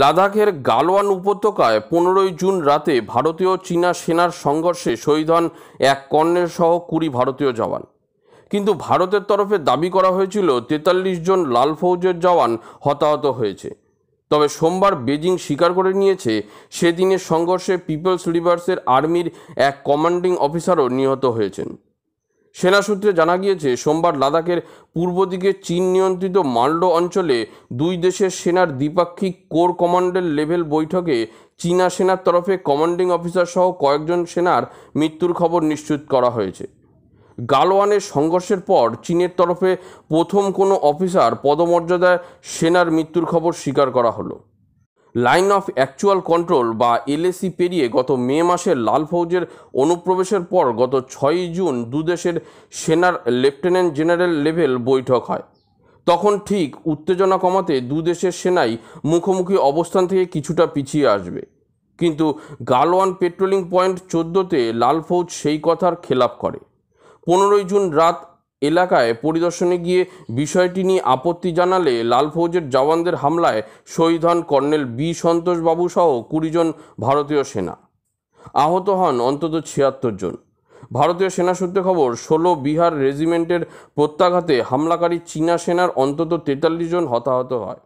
লাদাখের গালওয়ান উপত্যকায় পনেরোই জুন রাতে ভারতীয় চীনা সেনার সংঘর্ষে শহীদ হন এক কর্ণের সহ কুড়ি ভারতীয় জওয়ান কিন্তু ভারতের তরফে দাবি করা হয়েছিল তেতাল্লিশ জন লাল ফৌজের জওয়ান হতাহত হয়েছে তবে সোমবার বেজিং স্বীকার করে নিয়েছে সেদিনের সংঘর্ষে পিপলস রিভার্সের আর্মির এক কমান্ডিং অফিসারও নিহত হয়েছেন সেনা সূত্রে জানা গিয়েছে সোমবার লাদাখের পূর্ব দিকে চীন নিয়ন্ত্রিত মাল্ডো অঞ্চলে দুই দেশের সেনার দ্বিপাক্ষিক কোর কমান্ডার লেভেল বৈঠকে চীনা সেনার তরফে কমান্ডিং অফিসার সহ কয়েকজন সেনার মৃত্যুর খবর নিশ্চিত করা হয়েছে গালওয়ানের সংঘর্ষের পর চীনের তরফে প্রথম কোনো অফিসার পদমর্যাদায় সেনার মৃত্যুর খবর স্বীকার করা হলো লাইন অফ অ্যাকচুয়াল কন্ট্রোল বা এলএসি পেরিয়ে গত মে মাসে লাল ফৌজের অনুপ্রবেশের পর গত ছয়ই জুন দুদেশের সেনার লেফটেন্যান্ট জেনারেল লেভেল বৈঠক হয় তখন ঠিক উত্তেজনা কমাতে দুদেশের সেনাই মুখোমুখি অবস্থান থেকে কিছুটা পিছিয়ে আসবে কিন্তু গালওয়ান পেট্রোলিং পয়েন্ট চোদ্দোতে লাল ফৌজ সেই কথার খেলাপ করে পনেরোই জুন রাত এলাকায় পরিদর্শনে গিয়ে বিষয়টি নিয়ে আপত্তি জানালে লাল ফৌজের জওয়ানদের হামলায় শহীদ হন কর্নেল বি সন্তোষবাবু সহ কুড়িজন ভারতীয় সেনা আহত হন অন্তত ছিয়াত্তর জন ভারতীয় সেনা সূত্রে খবর ষোলো বিহার রেজিমেন্টের প্রত্যাঘাতে হামলাকারী চীনা সেনার অন্তত তেতাল্লিশ জন হতাহত হয়